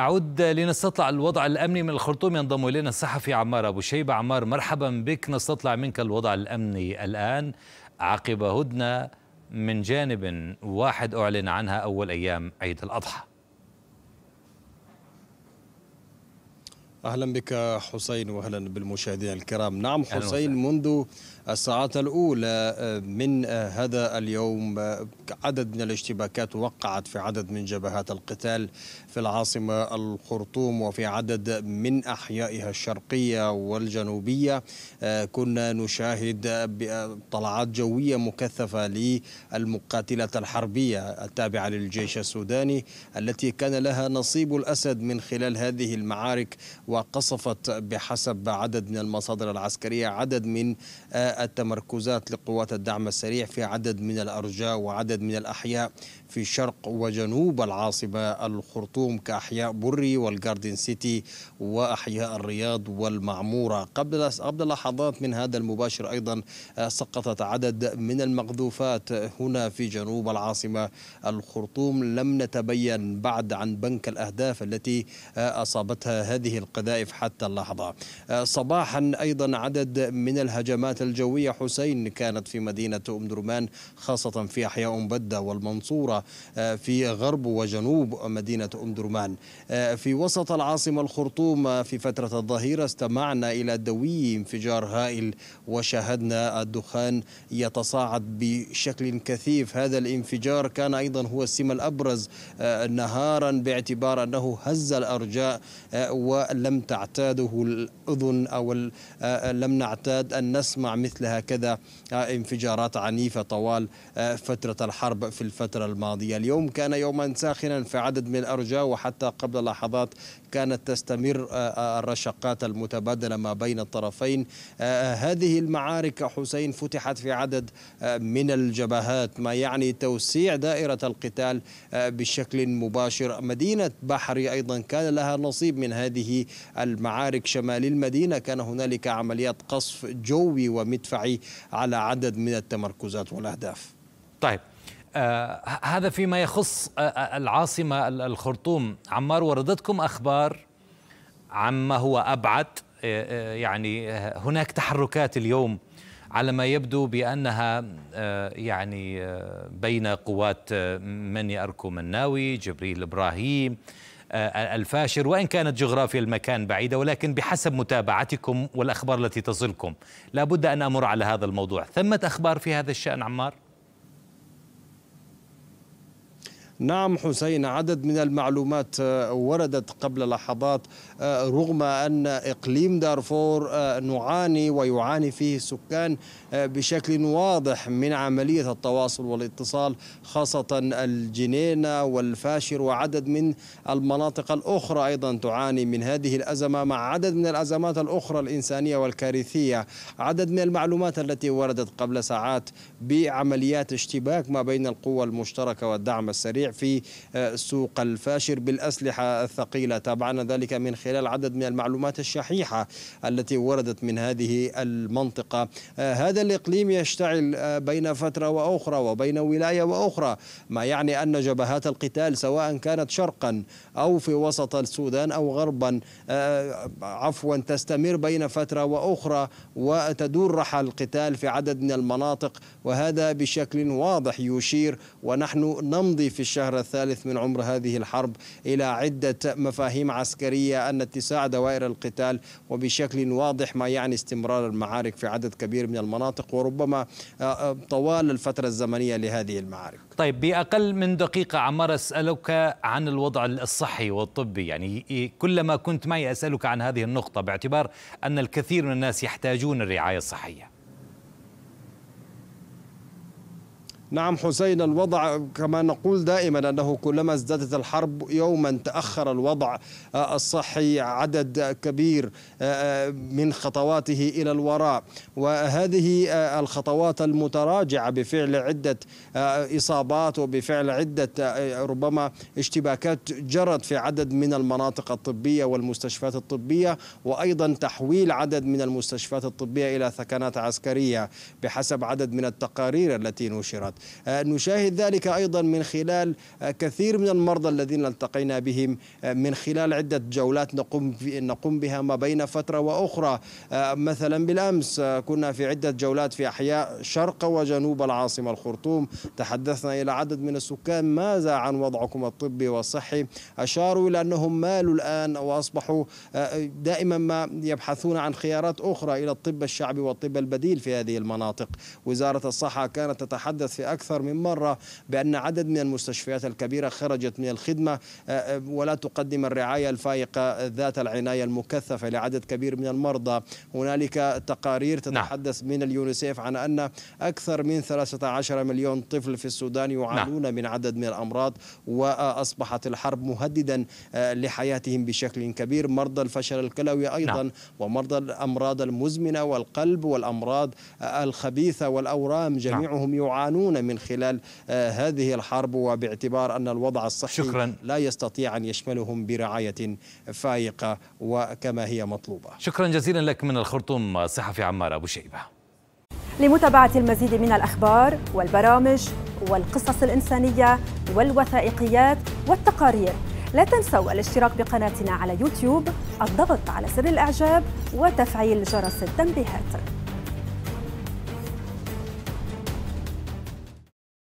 أعود لنستطلع الوضع الأمني من الخرطوم ينضم إلينا الصحفي عمار أبو شيبة عمار مرحبا بك نستطلع منك الوضع الأمني الآن عقب هدنة من جانب واحد أعلن عنها أول أيام عيد الأضحى اهلا بك حسين واهلا بالمشاهدين الكرام نعم حسين منذ الساعات الأولى آه، من آه، هذا اليوم آه، عدد من الاشتباكات وقعت في عدد من جبهات القتال في العاصمة الخرطوم وفي عدد من أحيائها الشرقية والجنوبية كنا نشاهد طلعات جوية مكثفة للمقاتلة الحربية التابعة للجيش السوداني التي كان لها نصيب الأسد من خلال هذه المعارك وقصفت بحسب عدد من المصادر العسكرية عدد من التمركزات لقوات الدعم السريع في عدد من الأرجاء وعدد من الأحياء في شرق وجنوب العاصمة الخرطوم كأحياء بري والجاردن سيتي وأحياء الرياض والمعمورة قبل قبل لحظات من هذا المباشر أيضا آه، سقطت عدد من المقذوفات هنا في جنوب العاصمة الخرطوم لم نتبين بعد عن بنك الأهداف التي آه، أصابتها هذه القذائف حتى اللحظة آه، صباحا أيضا عدد من الهجمات الجوية الجوية حسين كانت في مدينة أم درمان خاصة في أحياء بدة والمنصورة آه، في غرب وجنوب مدينة أم درمان آه، في وسط العاصمة الخرطوم آه، في فترة الظهيرة استمعنا إلى دوي انفجار هائل وشاهدنا الدخان يتصاعد بشكل كثيف هذا الانفجار كان أيضا هو السمة الأبرز نهارا باعتبار أنه هز الأرجاء ولم تعتاده الأذن أو لم نعتاد أن نسمع مثل مثل هكذا آه، انفجارات عنيفة طوال آه، فترة الحرب في الفترة الماضية اليوم كان يوما ساخنا في عدد من الأرجاء وحتى قبل لحظات كانت تستمر آه، الرشقات المتبادلة ما بين الطرفين هذه المعارك حسين فتحت في عدد من الجبهات ما يعني توسيع دائرة القتال بشكل مباشر مدينة بحري أيضا كان لها نصيب من هذه المعارك شمال المدينة كان هنالك عمليات قصف جوي ومتر يدفعي على عدد من التمركزات والأهداف طيب آه هذا فيما يخص آه, آه، العاصمة الخرطوم عمار وردتكم أخبار عما هو أبعد آه, آه، يعني آه، هناك تحركات اليوم على ما يبدو بأنها يعني بين قوات مني أركو مناوي جبريل إبراهيم آه، الفاشر وإن كانت جغرافيا المكان بعيدة ولكن بحسب متابعتكم والأخبار التي تصلكم لا بد أن أمر على هذا الموضوع ثمة أخبار في هذا الشأن عمار؟ نعم حسين عدد من المعلومات آه، وردت قبل لحظات آه، رغم أن إقليم دارفور آه، نعاني ويعاني فيه السكان بشكل واضح من عملية التواصل والاتصال خاصة الجنينة والفاشر وعدد من المناطق الأخرى أيضا تعاني من هذه الأزمة مع عدد من الأزمات الأخرى الإنسانية والكارثية عدد من المعلومات التي وردت قبل ساعات بعمليات اشتباك ما بين القوى المشتركة والدعم السريع في آه، سوق الفاشر بالأسلحة الثقيلة تابعنا ذلك من خلال عدد من المعلومات الشحيحة التي وردت من هذه المنطقة آه، هذا الإقليم يشتعل آه، بين فترة وأخرى وبين ولاية وأخرى ما يعني أن جبهات القتال سواء كانت شرقا أو في وسط السودان أو غربا عفوا تستمر بين فترة وأخرى وتدور رحى القتال في عدد من المناطق وهذا بشكل واضح يشير ونحن نمضي في الشكل الشهر الثالث من عمر هذه الحرب إلى عدة مفاهيم عسكرية أن اتساع دوائر القتال وبشكل واضح ما يعني استمرار المعارك في عدد كبير من المناطق وربما آه، آه، طوال الفترة الزمنية لهذه المعارك طيب بأقل من دقيقة عمار أسألك عن الوضع الصحي والطبي يعني كلما كنت معي أسألك عن هذه النقطة باعتبار أن الكثير من الناس يحتاجون الرعاية الصحية نعم حسين الوضع كما نقول دائما أنه كلما ازدادت الحرب يوما تأخر الوضع آه، الصحي عدد كبير آه، آه، من خطواته إلى الوراء وهذه الخطوات المتراجعة بفعل عدة إصابات وبفعل عدة ربما اشتباكات جرت في عدد من المناطق الطبية والمستشفيات الطبية وأيضا تحويل عدد من المستشفيات الطبية إلى ثكنات عسكرية بحسب عدد من التقارير التي نشرت آه، نشاهد ذلك أيضا من خلال آه، كثير من المرضى الذين التقينا بهم آه، من خلال عدة جولات نقوم نقوم بها ما بين فترة وأخرى مثلا بالأمس كنا في عدة جولات في أحياء شرق وجنوب العاصمة الخرطوم تحدثنا إلى عدد من السكان ماذا عن وضعكم الطبي والصحي أشاروا إلى أنهم مالوا الآن وأصبحوا دائما ما يبحثون عن خيارات أخرى إلى الطب الشعبي والطب البديل في هذه المناطق وزارة الصحة كانت تتحدث في أكثر من مرة بأن عدد من المستشفيات الكبيرة خرجت من الخدمة آه، آه، ولا تقدم الرعاية الفائقة ذات العناية المكثفة لعدد كبير من المرضى هنالك تقارير نعم. تتحدث من اليونيسيف عن أن أكثر من 13 مليون طفل في السودان يعانون نعم. من عدد من الأمراض وأصبحت الحرب مهددا آه، لحياتهم بشكل كبير مرضى الفشل الكلوي أيضا نعم. ومرضى الأمراض المزمنة والقلب والأمراض الخبيثة والأورام نعم. جميعهم يعانون من خلال آه، هذه الحرب وباعتبار أن الوضع الصحي شكرا. لا يستطيع أن يشملهم برعاية فائقة وكما هي مطلوبة شكرا جزيلا لك من الخرطوم الصحفي عمار أبو شيبة لمتابعة المزيد من الأخبار والبرامج والقصص الإنسانية والوثائقيات والتقارير لا تنسوا الاشتراك بقناتنا على يوتيوب الضغط على زر الإعجاب وتفعيل جرس التنبيهات